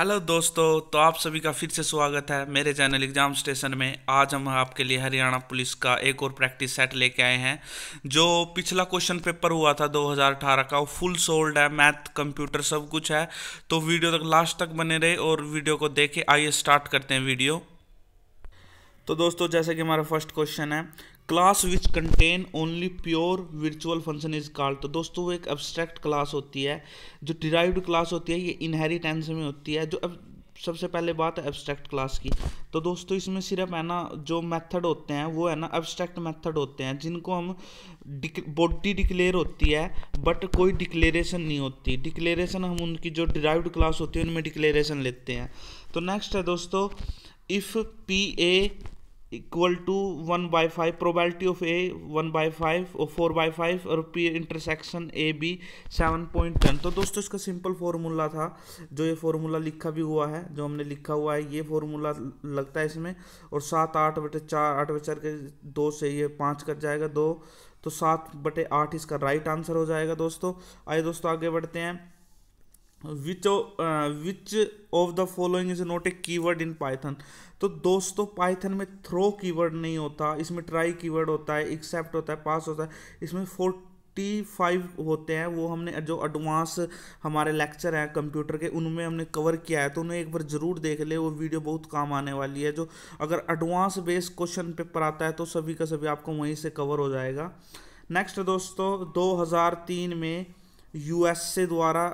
hello दोस्तों तो आप सभी का फिर से स्वागत है मेरे चैनल एग्जाम स्टेशन में आज हम आपके लिए हरियाणा पुलिस का एक और प्रैक्टिस सेट लेके आए हैं जो पिछला क्वेश्चन पेपर हुआ था 2018 का वो फुल सोल्ड है मैथ कंप्यूटर सब कुछ है तो वीडियो तक लास्ट तक बने रहे और वीडियो को देखे आइए स्टार्ट करते हैं वीडियो तो दोस्तों जैसे कि हमारा फर्स्ट क्वेश्चन है class which contain only pure virtual function is called तो दोस्तों वो एक एब्स्ट्रैक्ट क्लास होती है जो डिराइव्ड क्लास होती है ये इनहेरिटेंस में होती है जो अब सबसे पहले बात है एब्स्ट्रैक्ट क्लास की तो दोस्तों इसमें सिर्फ है ना जो मेथड होते हैं वो है ना एब्स्ट्रैक्ट मेथड होते हैं जिनको हम डिक, बॉडी डिक्लेयर होती है बट कोई डिक्लेरेशन नहीं होती डिक्लेरेशन हम उनकी जो डिराइव्ड क्लास होती है उनमें डिक्लेरेशन लेते हैं तो नेक्स्ट है दोस्तों if P A equal to one by five probability of A one by five और फोर बाई फाइव और P intersection A B seven point ten तो दोस्तों इसका सिंपल फार्मूला था जो ये फार्मूला लिखा भी हुआ है जो हमने लिखा हुआ है ये फार्मूला लगता है इसमें और सात आठ बटे चार आठ बटे चार के दो से ये पाँच कट जाएगा दो तो सात बटे आठ इसका राइट आंसर हो जाएगा दोस्तों आइए दोस्तों आगे बढ़ते हैं which which of the following is not a keyword in Python तो दोस्तों पाइथन में थ्रो कीवर्ड नहीं होता इसमें ट्राई कीवर्ड होता है एक्सेप्ट होता है पास होता है इसमें फोर्टी फाइव होते हैं वो हमने जो एडवांस हमारे लेक्चर हैं कंप्यूटर के उनमें हमने कवर किया है तो उन्हें एक बार ज़रूर देख ले वो वीडियो बहुत काम आने वाली है जो अगर एडवांस बेस्ड क्वेश्चन पेपर आता है तो सभी का सभी आपको वहीं से कवर हो जाएगा नेक्स्ट दोस्तों 2003 में यूएसए द्वारा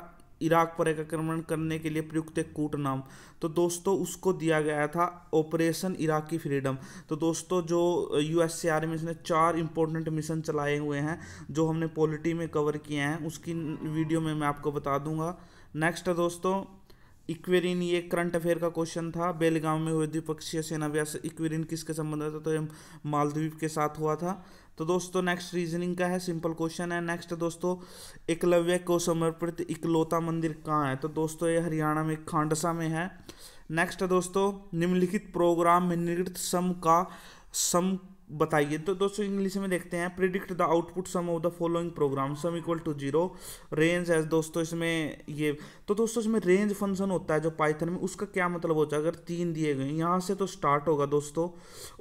इराक पर एक आक्रमण करने के लिए प्रयुक्त एक कूट नाम तो दोस्तों उसको दिया गया था ऑपरेशन इराकी फ्रीडम तो दोस्तों जो यू एस सी आर्मी ने चार इंपॉर्टेंट मिशन चलाए हुए हैं जो हमने पॉलिटी में कवर किए हैं उसकी वीडियो में मैं आपको बता दूंगा नेक्स्ट दोस्तों इक्वेरिन ये करंट अफेयर का क्वेश्चन था बेलगांव में हुए द्विपक्षीय सेनाभ्यास इक्वेरिन किसके संबंध में था तो ये मालदीव के साथ हुआ था तो दोस्तों नेक्स्ट रीजनिंग का है सिंपल क्वेश्चन है नेक्स्ट दोस्तों एकलव्य को समर्पित इकलौता मंदिर कहाँ है तो दोस्तों ये हरियाणा में खांडसा में है नेक्स्ट दोस्तों निम्नलिखित प्रोग्राम में निगृत सम का सम बताइए तो दोस्तों इंग्लिश में देखते हैं predict the output sum of the following program sum equal to zero range as दोस्तों इसमें ये तो दोस्तों इसमें रेंज फंक्शन होता है जो पाइथन में उसका क्या मतलब होता है अगर तीन दिए गए यहाँ से तो स्टार्ट होगा दोस्तों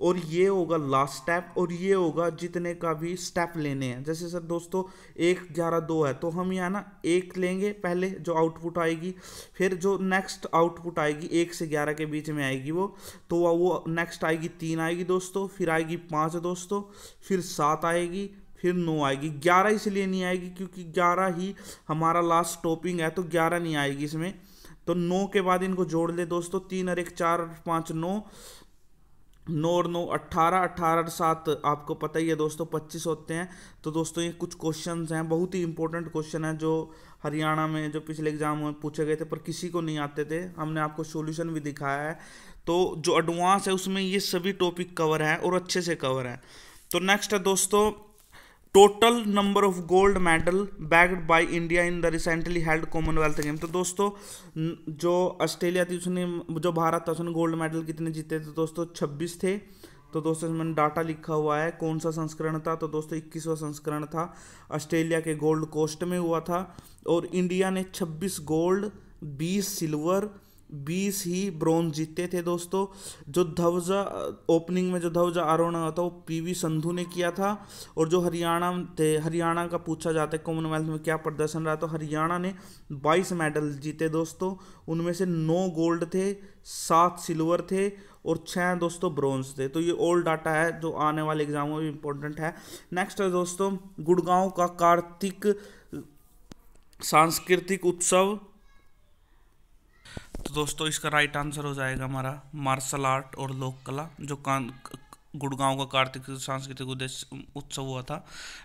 और ये होगा लास्ट स्टेप और ये होगा जितने का भी स्टेप लेने हैं जैसे सर दोस्तों एक ग्यारह दो है तो हम यहाँ ना एक लेंगे पहले जो आउटपुट आएगी फिर जो नेक्स्ट आउटपुट आएगी एक से ग्यारह के बीच में आएगी वो तो वो नेक्स्ट आएगी तीन आएगी दोस्तों फिर आएगी पाँच है दोस्तों फिर सात आएगी फिर नौ आएगी ग्यारह इसलिए नहीं आएगी क्योंकि ग्यारह ही हमारा लास्ट टॉपिंग है तो ग्यारह नहीं आएगी इसमें तो नौ के बाद इनको जोड़ ले दोस्तों तीन और एक चार पाँच नौ नौ और नौ अट्ठारह अट्ठारह और सात आपको पता ही है दोस्तों पच्चीस होते हैं तो दोस्तों ये कुछ क्वेश्चन हैं बहुत ही इंपॉर्टेंट क्वेश्चन हैं जो हरियाणा में जो पिछले एग्जाम में पूछे गए थे पर किसी को नहीं आते थे हमने आपको सोल्यूशन भी दिखाया है तो जो एडवांस है उसमें ये सभी टॉपिक कवर हैं और अच्छे से कवर हैं तो नेक्स्ट है दोस्तों total number of gold medal bagged by India in the recently held Commonwealth game तो दोस्तों जो ऑस्ट्रेलिया थी उसने जो भारत था उसने गोल्ड मेडल कितने जीते थे तो दोस्तों 26 थे तो दोस्तों मैंने डाटा लिखा हुआ है कौन सा संस्करण था तो दोस्तों इक्कीसवा संस्करण था ऑस्ट्रेलिया के गोल्ड कोस्ट में हुआ था और इंडिया ने छब्बीस गोल्ड बीस सिल्वर बीस ही ब्रॉन्ज जीते थे दोस्तों जो धवजा ओपनिंग में जो धवजा आरोहण था वो पीवी संधू ने किया था और जो हरियाणा थे हरियाणा का पूछा जाता है कॉमनवेल्थ में क्या प्रदर्शन रहा तो हरियाणा ने बाईस मेडल जीते दोस्तों उनमें से नौ गोल्ड थे सात सिल्वर थे और छः दोस्तों ब्रॉन्ज थे तो ये ओल्ड डाटा है जो आने वाले एग्जाम में भी इम्पोर्टेंट है नेक्स्ट है दोस्तों गुड़गांव का कार्तिक सांस्कृतिक उत्सव तो दोस्तों इसका राइट आंसर हो जाएगा हमारा मार्शल आर्ट और लोक कला जो कान गुड़गांव का कार्तिक सांस्कृतिक उद्देश्य उत्सव हुआ था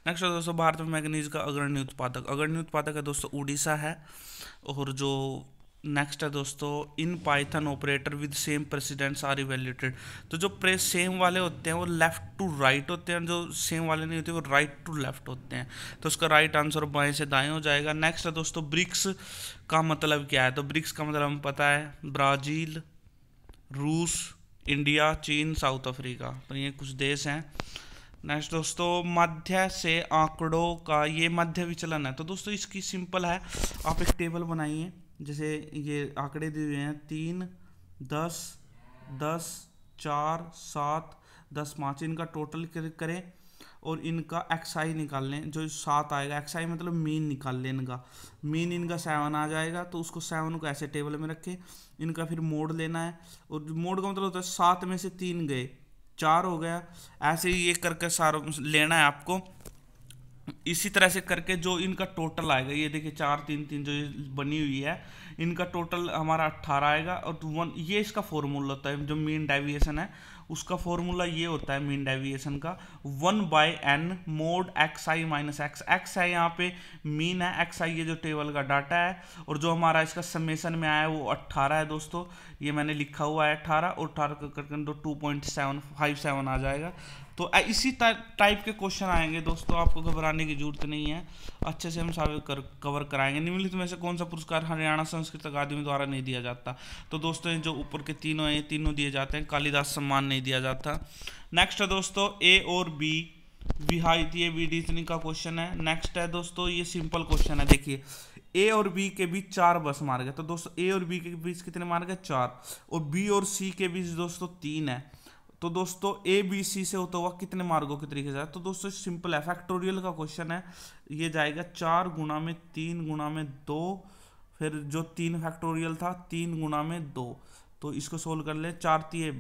नेक्स्ट है दोस्तों भारत में मैगनीज का अग्रणी उत्पादक अग्रणी उत्पादक है दोस्तों उड़ीसा है और जो नेक्स्ट है दोस्तों in Python operator with same precedence are evaluated तो जो प्रे सेम वाले होते हैं वो लेफ्ट टू राइट होते हैं जो सेम वाले नहीं होते वो राइट टू लेफ्ट होते हैं तो उसका राइट आंसर बाएं से दाएं हो जाएगा नेक्स्ट है दोस्तों ब्रिक्स का मतलब क्या है तो ब्रिक्स का मतलब हमें पता है ब्राज़ील रूस इंडिया चीन साउथ अफ्रीका तो ये कुछ देश हैं नेक्स्ट दोस्तों मध्य से आंकड़ों का ये मध्य विचलन है तो दोस्तों इसकी सिंपल है आप एक टेबल बनाइए जैसे ये आंकड़े दिए हुए हैं तीन दस दस चार सात दस पाँच इनका टोटल करें और इनका एक्स आई निकाल लें जो सात आएगा एक्स आई मतलब मीन निकाल लें इनका मीन इनका सेवन आ जाएगा तो उसको सेवन को ऐसे टेबल में रखें इनका फिर मोड लेना है और मोड का मतलब होता है सात में से तीन गए चार हो गया ऐसे ही ये करके सारों लेना है आपको इसी तरह से करके जो इनका टोटल आएगा ये देखिए चार तीन तीन जो बनी हुई है इनका टोटल हमारा अट्ठारह आएगा और वन ये इसका फॉर्मूला होता है जो मेन डाइविएशन है उसका फॉर्मूला ये होता है मेन डाइविएशन का one by N mod x I minus x x है यहाँ पे मीन है एक्स आई ये जो टेबल का डाटा है और जो हमारा इसका समेसन में आया है वो अट्ठारह है दोस्तों ये मैंने लिखा हुआ है अट्ठारह और अठारह करके दो two point seven five seven आ जाएगा तो इसी टाइप के क्वेश्चन आएंगे दोस्तों आपको घबराने की जरूरत नहीं है अच्छे से हम साबित कर कवर कराएंगे निम्नलिखित में से कौन सा पुरस्कार हरियाणा संस्कृत अकादमी द्वारा नहीं दिया जाता तो दोस्तों जो ऊपर के तीनों हैं तीनों दिए जाते हैं कालिदास सम्मान नहीं दिया जाता नेक्स्ट है दोस्तों ए और बी विहायती बी रीजनिंग का क्वेश्चन है नेक्स्ट है दोस्तों ये सिंपल क्वेश्चन है देखिए ए और बी के बीच चार बस मार्ग है तो दोस्तों ए और बी के बीच कितने मार्ग है चार और बी और सी के बीच दोस्तों तीन है तो दोस्तों ए बी सी से होता हुआ कितने मार्गों के तरीके से तो दोस्तों सिंपल है फैक्टोरियल का क्वेश्चन है ये जाएगा चार गुना में तीन गुना में दो फिर जो तीन फैक्टोरियल था तीन गुना में दो तो इसको सोल्व कर ले चार तीय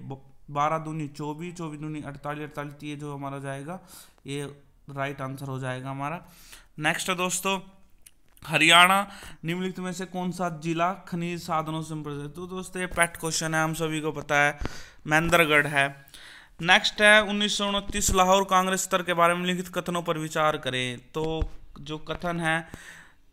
बारह दूनी चौबीस चौबीस दूनी अड़तालीस अड़तालीस तीय जो हमारा जाएगा ये राइट आंसर हो जाएगा हमारा नेक्स्ट है दोस्तों हरियाणा निम्नलिखित में से कौन सा जिला खनिज साधनों से प्रसिद्ध तो दोस्तों ये पैट क्वेश्चन है हम सभी को पता है महेंद्रगढ़ है नेक्स्ट है उन्नीस लाहौर कांग्रेस स्तर के बारे में लिखित कथनों पर विचार करें तो जो कथन है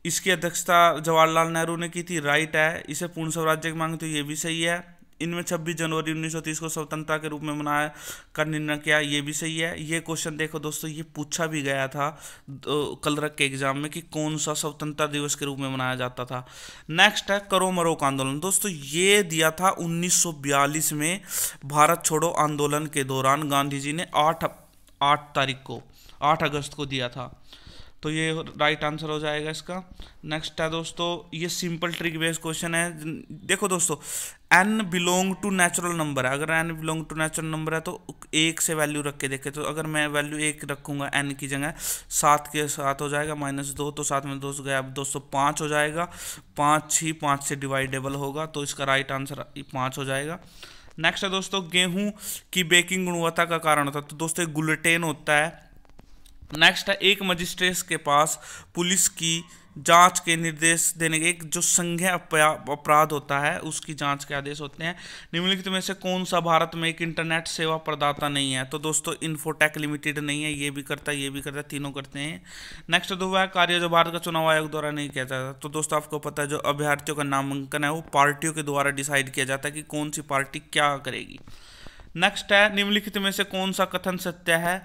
इसकी अध्यक्षता जवाहरलाल नेहरू ने की थी राइट है इसे पूर्ण स्वराज्य की मांग तो ये भी सही है इनमें 26 जनवरी 1930 को स्वतंत्रता के रूप में मनाया का निर्णय किया ये भी सही है ये क्वेश्चन देखो दोस्तों ये पूछा भी गया था कलरक के एग्जाम में कि कौन सा स्वतंत्रता दिवस के रूप में मनाया जाता था नेक्स्ट है करो मरो का आंदोलन दोस्तों ये दिया था 1942 में भारत छोड़ो आंदोलन के दौरान गांधी जी ने आठ आठ तारीख को आठ अगस्त को दिया था तो ये राइट आंसर हो जाएगा इसका नेक्स्ट है दोस्तों ये सिंपल ट्रिक बेस्ड क्वेश्चन है देखो दोस्तों n belong to natural number है अगर n belong to natural number है तो एक से वैल्यू रख के देखें तो अगर मैं वैल्यू एक रखूंगा एन की जगह सात के साथ हो जाएगा माइनस दो तो सात में दो सौ गया अब दो सौ पाँच हो जाएगा पाँच ही पाँच से डिवाइडेबल होगा तो इसका राइट आंसर पाँच हो जाएगा नेक्स्ट है दोस्तों गेहूँ की बेकिंग गुणवत्ता का कारण तो होता है तो दोस्तों गुलटेन होता है नेक्स्ट है एक मजिस्ट्रेट के पास पुलिस की जांच के निर्देश देने के एक जो संज्ञा अपराध होता है उसकी जांच के आदेश होते हैं निम्नलिखित में से कौन सा भारत में एक इंटरनेट सेवा प्रदाता नहीं है तो दोस्तों इन्फोटेक लिमिटेड नहीं है ये भी करता है ये भी करता है तीनों करते हैं नेक्स्ट दो है कार्य जो भारत का चुनाव आयोग द्वारा नहीं किया जाता तो दोस्तों आपको पता है जो अभ्यर्थियों का नामांकन है वो पार्टियों के द्वारा डिसाइड किया जाता है कि कौन सी पार्टी क्या करेगी नेक्स्ट है निम्नलिखित में से कौन सा कथन सत्य है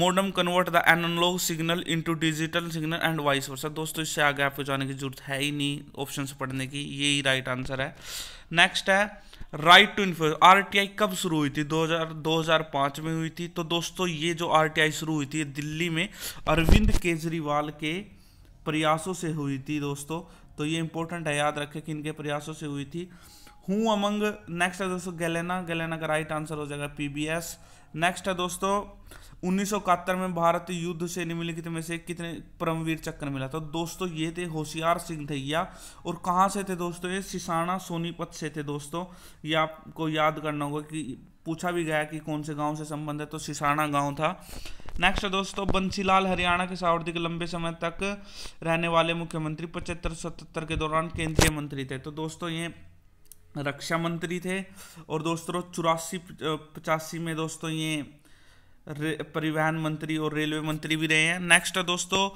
modem convert the analogue signal into digital signal and vice versa दोस्तों इससे आगे आपको जाने की जरूरत है ही नहीं ऑप्शन पढ़ने की यही राइट आंसर है नेक्स्ट है राइट टू इन्फॉर्मेशन आर कब शुरू हुई थी 2000 2005 में हुई थी तो दोस्तों ये जो आर शुरू हुई थी दिल्ली में अरविंद केजरीवाल के प्रयासों से हुई थी दोस्तों तो ये इंपॉर्टेंट है याद रखें कि इनके प्रयासों से हुई थी हूँ अमंग नेक्स्ट है दोस्तों गैलेना गैलेना का राइट आंसर हो जाएगा पीबीएस नेक्स्ट है दोस्तों उन्नीस में भारत युद्ध से निम्नलिखित में से कितने परमवीर चक्र मिला था तो दोस्तों ये थे होशियार सिंह थैया और कहाँ से थे दोस्तों ये सिसाना सोनीपत से थे दोस्तों ये आपको याद करना होगा कि पूछा भी गया कि कौन से गांव से संबंध है तो सिसाना गांव था नेक्स्ट है दोस्तों बंसीलाल हरियाणा के सर्वाधिक लंबे समय तक रहने वाले मुख्यमंत्री पचहत्तर सतहत्तर के दौरान केंद्रीय मंत्री थे तो दोस्तों ये रक्षा मंत्री थे और दोस्तों चौरासी पचासी में दोस्तों ये परिवहन मंत्री और रेलवे मंत्री भी रहे हैं नेक्स्ट है दोस्तों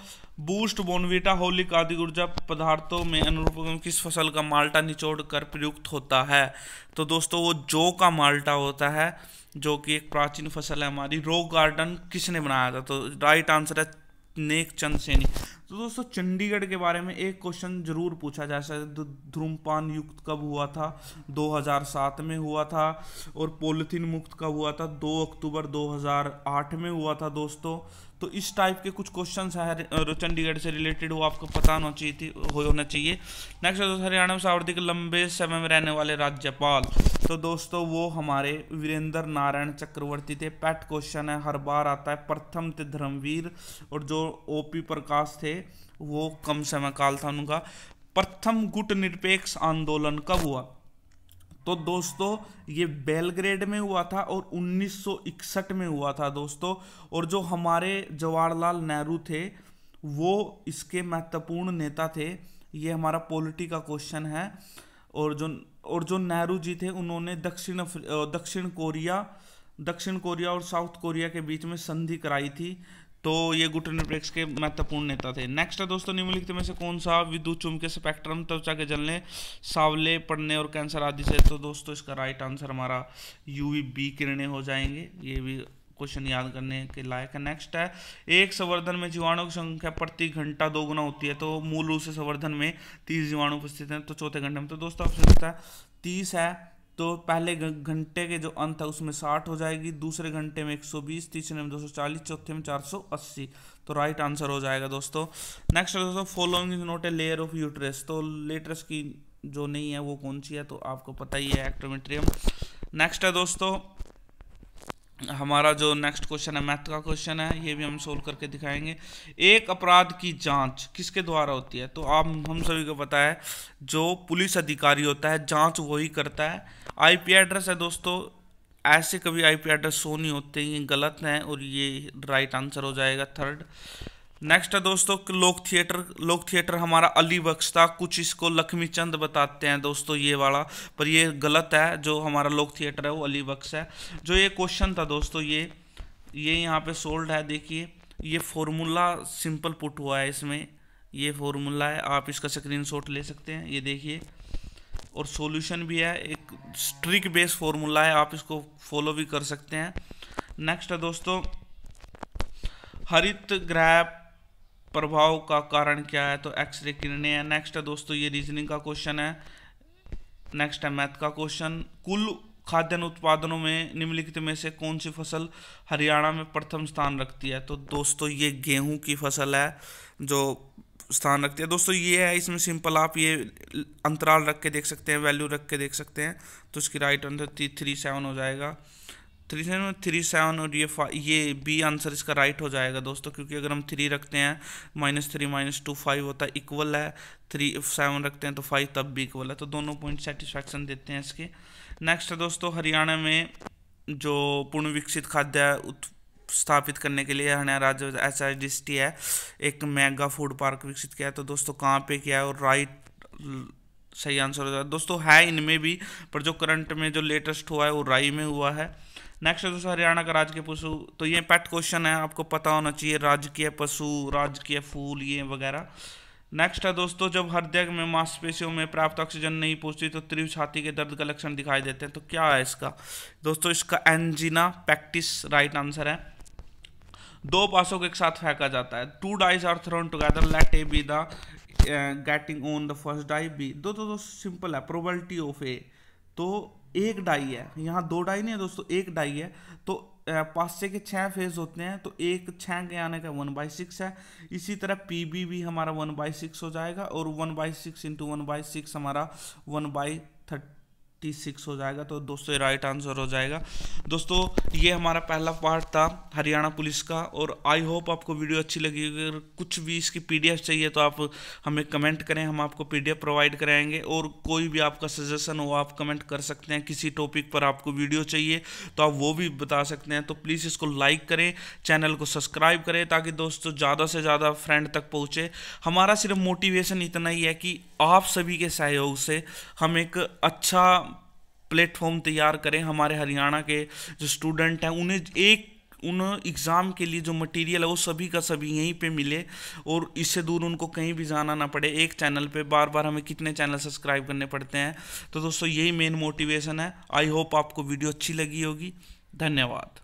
बूस्ट बोनविटा होलिक आदि ऊर्जा पदार्थों में अनुरूप किस फसल का माल्टा निचोड़ कर प्रयुक्त होता है तो दोस्तों वो जौ का माल्टा होता है जो कि एक प्राचीन फसल है हमारी रो गार्डन किसने बनाया था तो राइट आंसर है नेक चंद सैनी तो दोस्तों चंडीगढ़ के बारे में एक क्वेश्चन जरूर पूछा जा सकता धूम्रपान युक्त कब हुआ था 2007 में हुआ था और पोलिथीन मुक्त कब हुआ था 2 अक्टूबर 2008 में हुआ था दोस्तों तो इस टाइप के कुछ क्वेश्चन चंडीगढ़ से रिलेटेड वो आपको पता होना चाहिए थी होना चाहिए नेक्स्ट दोस्तों हरियाणा में सर्वाधिक लंबे समय में रहने वाले राज्यपाल तो दोस्तों वो हमारे वीरेंद्र नारायण चक्रवर्ती थे पैट क्वेश्चन है हर बार आता है प्रथम थे धर्मवीर और जो ओ पी प्रकाश थे वो कम समय काल था उनका प्रथम गुट निरपेक्ष आंदोलन कब हुआ तो दोस्तों ये बेलग्रेड में हुआ था और 1961 में हुआ था दोस्तों और जो हमारे जवाहरलाल नेहरू थे वो इसके महत्वपूर्ण नेता थे ये हमारा पॉलिटी का क्वेश्चन है और जो और जो नेहरू जी थे उन्होंने दक्षिण दक्षिण कोरिया दक्षिण कोरिया और साउथ कोरिया के बीच में संधि कराई थी तो ये गुटनब्रेक्स के महत्वपूर्ण नेता थे नेक्स्ट है दोस्तों निम्नलिखित में से कौन सा विद्युत चुंबकीय स्पेक्ट्रम त्वचा के जलने सावले पड़ने और कैंसर आदि से तो दोस्तों इसका राइट आंसर हमारा यू बी किरणें हो जाएंगे ये भी क्वेश्चन याद करने के लायक है नेक्स्ट है एक संवर्धन में जीवाणु की संख्या प्रति घंटा दो गुना होती है तो मूल रूप से संवर्धन में तीस जीवाणु उपस्थित हैं तो चौथे घंटे में तो दोस्तों आपसे है तीस है तो पहले घंटे के जो अंत है उसमें साठ हो जाएगी दूसरे घंटे में 120 तीसरे में 240 चौथे में 480 तो राइट आंसर हो जाएगा दोस्तों नेक्स्ट दोस्तों following is not a layer of uterus तो लेटरस की जो नहीं है वो कौन सी है तो आपको पता ही है एक्ट्रोमेट्रियम नेक्स्ट है दोस्तों हमारा जो नेक्स्ट क्वेश्चन है मैथ का क्वेश्चन है ये भी हम सोल्व करके दिखाएंगे एक अपराध की जांच किसके द्वारा होती है तो आप हम सभी को पता है जो पुलिस अधिकारी होता है जांच वही करता है आईपी एड्रेस है दोस्तों ऐसे कभी आईपी एड्रेस शो नहीं होते ये गलत हैं और ये राइट आंसर हो जाएगा थर्ड नेक्स्ट है दोस्तों लोक थिएटर लोक थिएटर हमारा अली बख्श था कुछ इसको लक्ष्मी चंद बताते हैं दोस्तों ये वाला पर ये गलत है जो हमारा लोक थिएटर है वो अली बख्श है जो ये क्वेश्चन था दोस्तों ये ये यहाँ पे सोल्ड है देखिए ये फॉर्मूला सिंपल पुट हुआ है इसमें ये फॉर्मूला है आप इसका स्क्रीनशॉट ले सकते हैं ये देखिए और सॉल्यूशन भी है एक स्ट्रिक बेस फॉर्मूला है आप इसको फॉलो भी कर सकते हैं नेक्स्ट है दोस्तों हरित ग्रह प्रभाव का कारण क्या है तो एक्सरे किरणें हैं नेक्स्ट है दोस्तों ये रीजनिंग का क्वेश्चन है नेक्स्ट है मैथ का क्वेश्चन कुल खाद्यान्न उत्पादनों में निम्नलिखित में से कौन सी फसल हरियाणा में प्रथम स्थान रखती है तो दोस्तों ये गेहूं की फसल है जो स्थान रखते हैं दोस्तों ये है इसमें सिंपल आप ये अंतराल रख के देख सकते हैं वैल्यू रख के देख सकते हैं तो इसकी राइट आंसर थ्री सेवन हो जाएगा थ्री सेवन थ्री सेवन और ये ये बी आंसर इसका राइट हो जाएगा दोस्तों क्योंकि अगर हम थ्री रखते हैं minus three minus two five होता है इक्वल है थ्री सेवन रखते हैं तो फाइव तब भी इक्वल है तो दोनों पॉइंट सेटिस्फैक्शन देते हैं इसके नेक्स्ट है दोस्तों हरियाणा में जो पूर्ण विकसित खाद्य स्थापित करने के लिए हरियाणा राज्य एस आई है एक मेगा फूड पार्क विकसित किया है तो दोस्तों कहाँ पे किया है और राइट सही आंसर हो जाए दोस्तों है इनमें भी पर जो करंट में जो लेटेस्ट हुआ है वो राई में हुआ है नेक्स्ट है दोस्तों हरियाणा का राजकीय पशु तो ये पैट क्वेश्चन है आपको पता होना चाहिए राजकीय पशु राजकीय फूल ये वगैरह नेक्स्ट है दोस्तों जब हृदय में मांसपेशियों में प्राप्त ऑक्सीजन नहीं पहुंचती तो तीव्र छाती के दर्द का लक्षण दिखाई देते हैं तो क्या है इसका दोस्तों इसका एंजिना पैक्टिस राइट आंसर है दो पासों को एक साथ फेंका जाता है two dies are thrown together let A be the getting on the first die be दो तो दो सिंपल है प्रोबलिटी ऑफ ए तो एक डाई है यहाँ दो डाई नहीं है दोस्तों एक डाई है तो uh, पासे के छः फेज होते हैं तो एक छः के आने का वन बाई सिक्स है इसी तरह पी बी भी हमारा वन बाई सिक्स हो जाएगा और one by six into one by six हमारा वन बाई थर्ट सिक्स हो जाएगा तो दोस्तों राइट आंसर हो जाएगा दोस्तों ये हमारा पहला पार्ट था हरियाणा पुलिस का और आई होप आपको वीडियो अच्छी लगी अगर कुछ भी इसकी पीडीएफ चाहिए तो आप हमें कमेंट करें हम आपको पीडीएफ प्रोवाइड कराएंगे और कोई भी आपका सजेशन हो आप कमेंट कर सकते हैं किसी टॉपिक पर आपको वीडियो चाहिए तो आप वो भी बता सकते हैं तो प्लीज़ इसको लाइक करें चैनल को सब्सक्राइब करें ताकि दोस्तों ज़्यादा से ज़्यादा फ्रेंड तक पहुँचे हमारा सिर्फ मोटिवेशन इतना ही है कि आप सभी के सहयोग से हम एक अच्छा प्लेटफॉर्म तैयार करें हमारे हरियाणा के जो स्टूडेंट हैं उन्हें एक उन एग्ज़ाम के लिए जो मटेरियल है वो सभी का सभी यहीं पे मिले और इससे दूर उनको कहीं भी जाना ना पड़े एक चैनल पे बार बार हमें कितने चैनल सब्सक्राइब करने पड़ते हैं तो दोस्तों यही मेन मोटिवेशन है आई होप आपको वीडियो अच्छी लगी होगी धन्यवाद